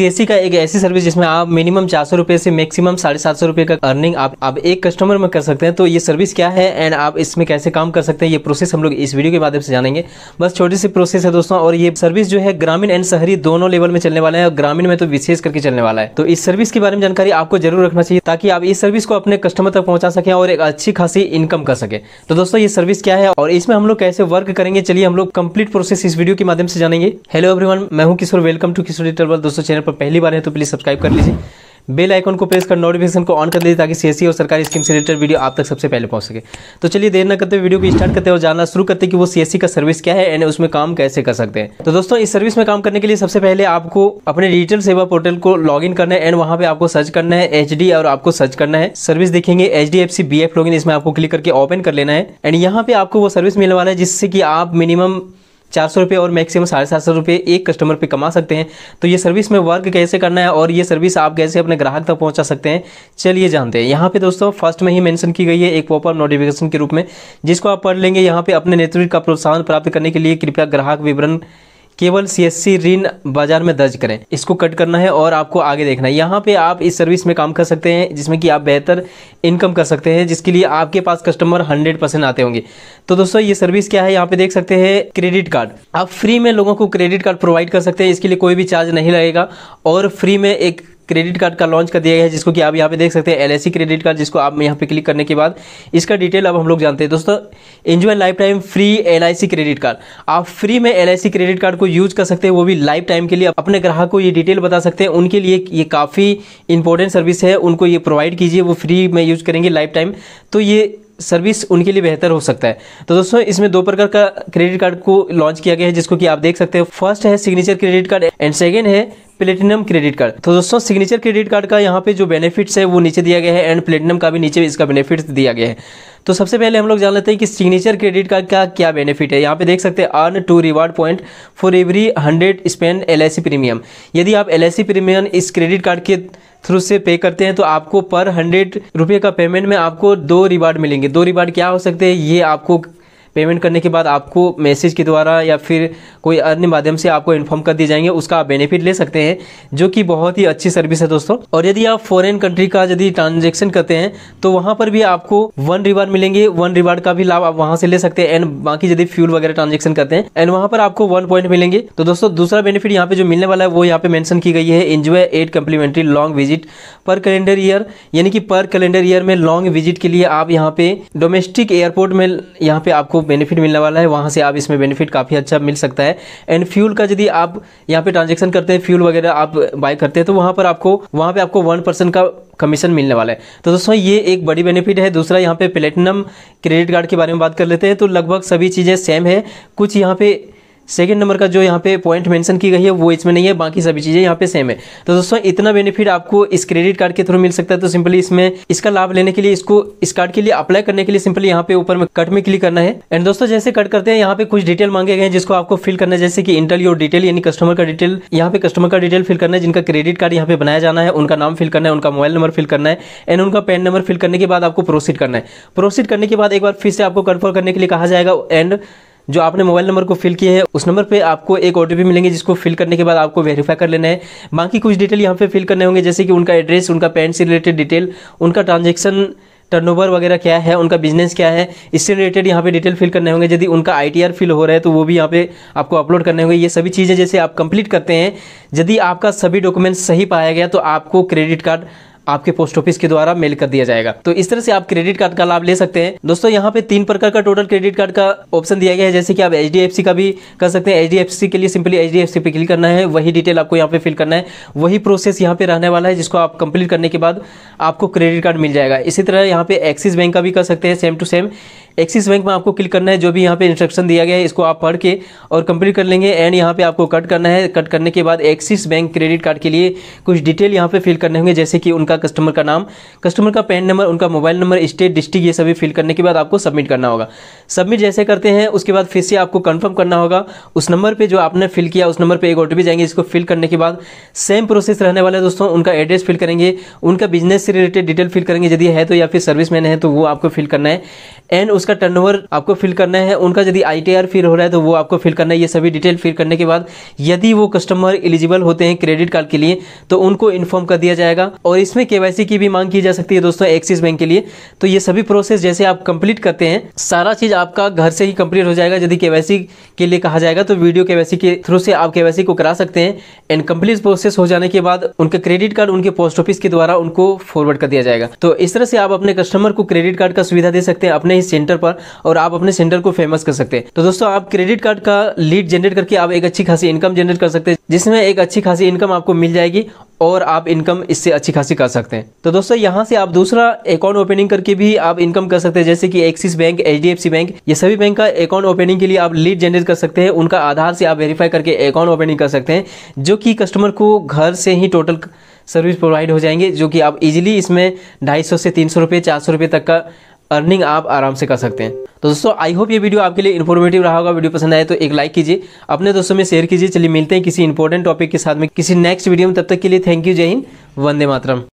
सी का एक ऐसी सर्विस जिसमें आप मिनिमम चार सौ रुपये से मैक्सिमम साढ़े सात सौ रुपए का अर्निंग आप आप एक कस्टमर में कर सकते हैं तो ये सर्विस क्या है एंड आप इसमें कैसे काम कर सकते हैं ये प्रोसेस हम लोग इस वीडियो के माध्यम से जानेंगे बस छोटी सी प्रोसेस है दोस्तों और ये सर्विस जो है ग्रामीण एंड शहरी दोनों लेवल में चलने वाला है और ग्रामीण में तो विशेष करके चलने वाला है तो इस सर्विस के बारे में जानकारी आपको जरूर रखना चाहिए ताकि आप इस सर्विस को अपने कस्टमर तक पहुंचा सके और एक अच्छी खासी इनकम कर सके तो दोस्तों ये सर्विस क्या है और इसमें हम लोग कैसे वर्क करेंगे चलिए हम लोग कंप्लीट प्रोसेस इस वीडियो के माध्यम से जानेंगे हेलो एवरीवन मैं हूं Kishore welcome to Kishore table दोस्तों चैनल पर पहली बार है तो प्लीज़ सब्सक्राइब कर लीजिए बेल आइकन को प्रेस कर नोटिफिकेशन को ऑन कर दीजिए ताकि सीएससी e और सरकारी स्कीम से रिलेटेड वीडियो आप तक सबसे पहले पहुंच सके तो चलिए देर न करते हुए वीडियो को स्टार्ट करते हैं और जानना शुरू करते हैं कि वो सीएससी e का सर्विस क्या है एंड उसमें काम कैसे कर सकते हैं तो दोस्तों इस सर्विस में काम करने के लिए सबसे पहले आपको अपने डिजिटल सेवा पोर्टल को लॉग करना है एंड वहाँ पे आपको सर्च करना है एच और आपको सर्च करना है सर्विस देखेंगे H D F C B F login इसमें आपको क्लिक करके ओपन कर लेना है एंड यहाँ पे आपको वो सर्विस मिलने वाला है जिससे कि आप मिनिमम चार सौ रुपये और मैक्सिमम साढ़े सात सौ रुपये एक कस्टमर पे कमा सकते हैं तो ये सर्विस में वर्क कैसे करना है और ये सर्विस आप कैसे अपने ग्राहक तक पहुंचा सकते हैं चलिए जानते हैं यहाँ पे दोस्तों फर्स्ट में ही मेंशन की गई है एक पॉपअप नोटिफिकेशन के रूप में जिसको आप पढ़ लेंगे यहाँ पे अपने नेतृत्व का प्रोत्साहन प्राप्त करने के लिए कृपया ग्राहक विवरण केवल सीएससी ऋण बाजार में दर्ज करें इसको कट करना है और आपको आगे देखना है यहाँ पे आप इस सर्विस में काम कर सकते हैं जिसमें कि आप बेहतर इनकम कर सकते हैं जिसके लिए आपके पास कस्टमर हंड्रेड परसेंट आते होंगे तो दोस्तों ये सर्विस क्या है यहाँ पे देख सकते हैं क्रेडिट कार्ड आप फ्री में लोगों को क्रेडिट कार्ड प्रोवाइड कर सकते हैं इसके लिए कोई भी चार्ज नहीं लगेगा और फ्री में एक क्रेडिट कार्ड का लॉन्च कर दिया गया है जिसको कि आप यहाँ पे देख सकते हैं एल e क्रेडिट कार्ड जिसको आप यहाँ पे क्लिक करने के बाद इसका डिटेल अब हम लोग जानते हैं दोस्तों enjoy life time free L credit card आप फ्री में एल e क्रेडिट कार्ड को यूज कर सकते हैं वो भी लाइफ टाइम के लिए अपने ग्राहक को ये डिटेल बता सकते हैं उनके लिए ये काफ़ी इंपॉर्टेंट सर्विस है उनको ये प्रोवाइड कीजिए वो फ्री में यूज करेंगे लाइफ टाइम तो ये सर्विस उनके लिए बेहतर हो सकता है तो दोस्तों इसमें दो प्रकार का क्रेडिट कार्ड को लॉन्च किया गया है जिसको कि आप देख सकते हो फर्स्ट है signature credit card and second है प्लेटिनम क्रेडिट कार्ड तो दोस्तों सिग्नेचर क्रेडिट कार्ड का यहाँ पे जो बेनिफिट्स है वो नीचे दिया गया है एंड प्लेटिनम का भी नीचे इसका बेनिफिट्स दिया गया है तो सबसे पहले हम लोग जान लेते हैं कि सिग्नेचर क्रेडिट कार्ड का क्या बेनिफिट है यहाँ पे देख सकते हैं earn two reward point for every hundred spend L premium यदि आप एल प्रीमियम इस क्रेडिट कार्ड के थ्रू से पे करते हैं तो आपको पर हंड्रेड रुपये का पेमेंट में आपको दो रिवार्ड मिलेंगे दो रिवार्ड क्या हो सकते हैं ये आपको पेमेंट करने के बाद आपको मैसेज के द्वारा या फिर कोई अन्य माध्यम से आपको इन्फॉर्म कर दिए जाएंगे उसका आप बेनिफिट ले सकते हैं जो कि बहुत ही अच्छी सर्विस है दोस्तों और यदि आप फॉरेन कंट्री का यदि ट्रांजेक्शन करते हैं तो वहां पर भी आपको वन रिवार्ड मिलेंगे वन रिवार्ड का भी लाभ आप वहां से ले सकते हैं एंड बाकी यदि फ्यूल वगैरह ट्रांजेक्शन करते हैं एंड वहां पर आपको वन पॉइंट मिलेंगे तो दोस्तों दूसरा बेनिफिट यहाँ पे जो मिलने वाला है वो यहाँ पे मैंशन की गई है enjoy eight complimentary lounge visit per calendar year यानी कि पर कैलेंडर ईयर में लॉन्ग विजिट के लिए आप यहाँ पे डोमेस्टिक एयरपोर्ट में यहाँ पे आपको बेनिफिट मिलने वाला है वहाँ से आप इसमें बेनिफिट काफ़ी अच्छा मिल सकता है एंड फ्यूल का यदि आप यहाँ पे ट्रांजेक्शन करते हैं फ्यूल वगैरह आप बाय करते हैं तो वहाँ पर आपको वहाँ पर आपको वन परसेंट का कमीशन मिलने वाला है तो दोस्तों ये एक बड़ी बेनिफिट है दूसरा यहाँ पे प्लेटिनम क्रेडिट कार्ड के बारे में बात कर लेते हैं तो लगभग सभी चीज़ें सेम है कुछ यहाँ पे सेकेंड नंबर का जो यहाँ पे पॉइंट मेंशन की गई है वो इसमें नहीं है बाकी सभी चीज़ें यहाँ पे सेम है तो दोस्तों इतना बेनिफिट आपको इस क्रेडिट कार्ड के थ्रू मिल सकता है तो सिंपली इसमें इसका लाभ लेने के लिए इसको इस कार्ड के लिए अप्लाई करने के लिए सिंपली यहाँ पे ऊपर में कट में क्लिक करना है एंड दोस्तों जैसे कट करते हैं यहाँ पे कुछ डिटेल मांगे गए हैं जिसको आपको फिल करना है जैसे कि इंटर योर डिटेल यानी कस्टमर का डिटेल यहाँ पे कस्टमर का डिटेल फिल करना है जिनका क्रेडिट कार्ड यहाँ पे बनाया जाना है उनका नाम फिल करना है उनका मोबाइल नंबर फिल करना है एंड उनका पेन नंबर फिल करने के बाद आपको प्रोसीड करना है प्रोसीड करने के बाद एक बार फिर से आपको कन्फर्म करने के लिए कहा जाएगा एंड जो आपने मोबाइल नंबर को फिल किया है उस नंबर पे आपको एक ओ मिलेंगे जिसको फिल करने के बाद आपको वेरीफाई कर लेना है बाकी कुछ डिटेल यहाँ पे फिल करने होंगे जैसे कि उनका एड्रेस उनका पैन से रिलेटेड डिटेल उनका ट्रांजेक्शन टर्नओवर वगैरह क्या है उनका बिजनेस क्या है इससे रिलेटेड यहाँ पे डिटेल फिल करने होंगे यदि उनका आईटीआर फिल हो रहा है तो वो भी यहाँ पे आपको अपलोड करने होंगे ये सभी चीज़ें जैसे आप कंप्लीट करते हैं यदि आपका सभी डॉक्यूमेंट्स सही पाया गया तो आपको क्रेडिट कार्ड आपके पोस्ट ऑफिस के द्वारा मेल कर दिया जाएगा तो इस तरह से आप क्रेडिट कार्ड का लाभ ले सकते हैं दोस्तों यहाँ पे तीन प्रकार का टोटल क्रेडिट कार्ड का ऑप्शन दिया गया है जैसे कि आप एच का भी कर सकते हैं एच के लिए सिंपली एच डी पे क्लिक करना है वही डिटेल आपको यहाँ पे फिल करना है वही प्रोसेस यहाँ पे रहने वाला है जिसको आप कंप्लीट करने के बाद आपको क्रेडिट कार्ड मिल जाएगा इसी तरह यहाँ पे एक्सिस बैंक का भी कर सकते हैं same to same Axis bank में आपको क्लिक करना है जो भी यहाँ पे इंस्ट्रक्शन दिया गया है इसको आप पढ़ के और कंप्लीट कर लेंगे एंड यहाँ पे आपको कट करना है कट करने के बाद एक्सिस बैंक क्रेडिट कार्ड के लिए कुछ डिटेल यहाँ पे फिल करने होंगे जैसे कि उनका कस्टमर का नाम कस्टमर का पैन नंबर उनका मोबाइल नंबर स्टेट डिस्ट्रिक्ट ये सभी फिल करने के बाद आपको सबमिट करना होगा सबमिट जैसे करते हैं उसके बाद फिर से आपको कन्फर्म करना होगा उस नंबर पर जो आपने फिल किया उस नंबर पर एक ओ जाएंगे इसको फिल करने के बाद सेम प्रोसेस रहने वाला है दोस्तों उनका एड्रेस फिल करेंगे उनका बिजनेस से रिलेटेड डिटेल फिल करेंगे यदि है तो या फिर सर्विस है तो वो आपको फिल करना है एंड उसके का टर्नओवर आपको फिल करना है उनका यदि आई फिल हो रहा है तो वो आपको फिल करना है ये सभी डिटेल फिल करने के बाद यदि वो कस्टमर एलिजिबल होते हैं क्रेडिट कार्ड के लिए तो उनको इन्फॉर्म कर दिया जाएगा और इसमें केवाईसी की भी मांग की जा सकती है दोस्तों एक्सिस बैंक के लिए तो ये सभी प्रोसेस जैसे आप कंप्लीट करते हैं सारा चीज आपका घर से ही कंप्लीट हो जाएगा यदि केवाईसी के लिए कहा जाएगा तो वीडियो केवाईसी के थ्रू से आप केवाईसी को करा सकते हैं एंड कंप्लीट प्रोसेस हो जाने के बाद उनका क्रेडिट कार्ड उनके पोस्ट ऑफिस के द्वारा उनको फॉरवर्ड कर दिया जाएगा तो इस तरह से आप अपने कस्टमर को क्रेडिट कार्ड का सुविधा दे सकते हैं अपने ही सेंटर सेंटर पर और आप अपने सेंटर को फेमस कर सकते हैं तो दोस्तों आप क्रेडिट कार्ड का लीड जनरेट करके आप एक अच्छी खासी इनकम जनरेट कर सकते हैं जिसमें एक अच्छी खासी इनकम आपको मिल जाएगी और आप इनकम इससे अच्छी खासी कर सकते हैं तो दोस्तों यहाँ से आप दूसरा अकाउंट ओपनिंग करके भी आप इनकम कर सकते हैं जैसे कि एक्सिस बैंक एच बैंक ये सभी बैंक का अकाउंट ओपनिंग के लिए आप लीड जनरेट कर सकते हैं उनका आधार से आप वेरीफाई करके अकाउंट ओपनिंग कर सकते हैं जो कि कस्टमर को घर से ही टोटल सर्विस प्रोवाइड हो जाएंगे जो कि आप इजीली इसमें ढाई से तीन सौ रुपये चार सौ रुपये तक का अर्निंग आप आराम से कर सकते हैं तो दोस्तों आई होप ये वीडियो आपके लिए इन्फॉर्मेटिव रहा होगा वीडियो पसंद आए तो एक लाइक कीजिए अपने दोस्तों में शेयर कीजिए चलिए मिलते हैं किसी इंपॉर्टेंट टॉपिक के साथ में किसी नेक्स्ट वीडियो में तब तक के लिए थैंक यू जय हिंद वंदे मातरम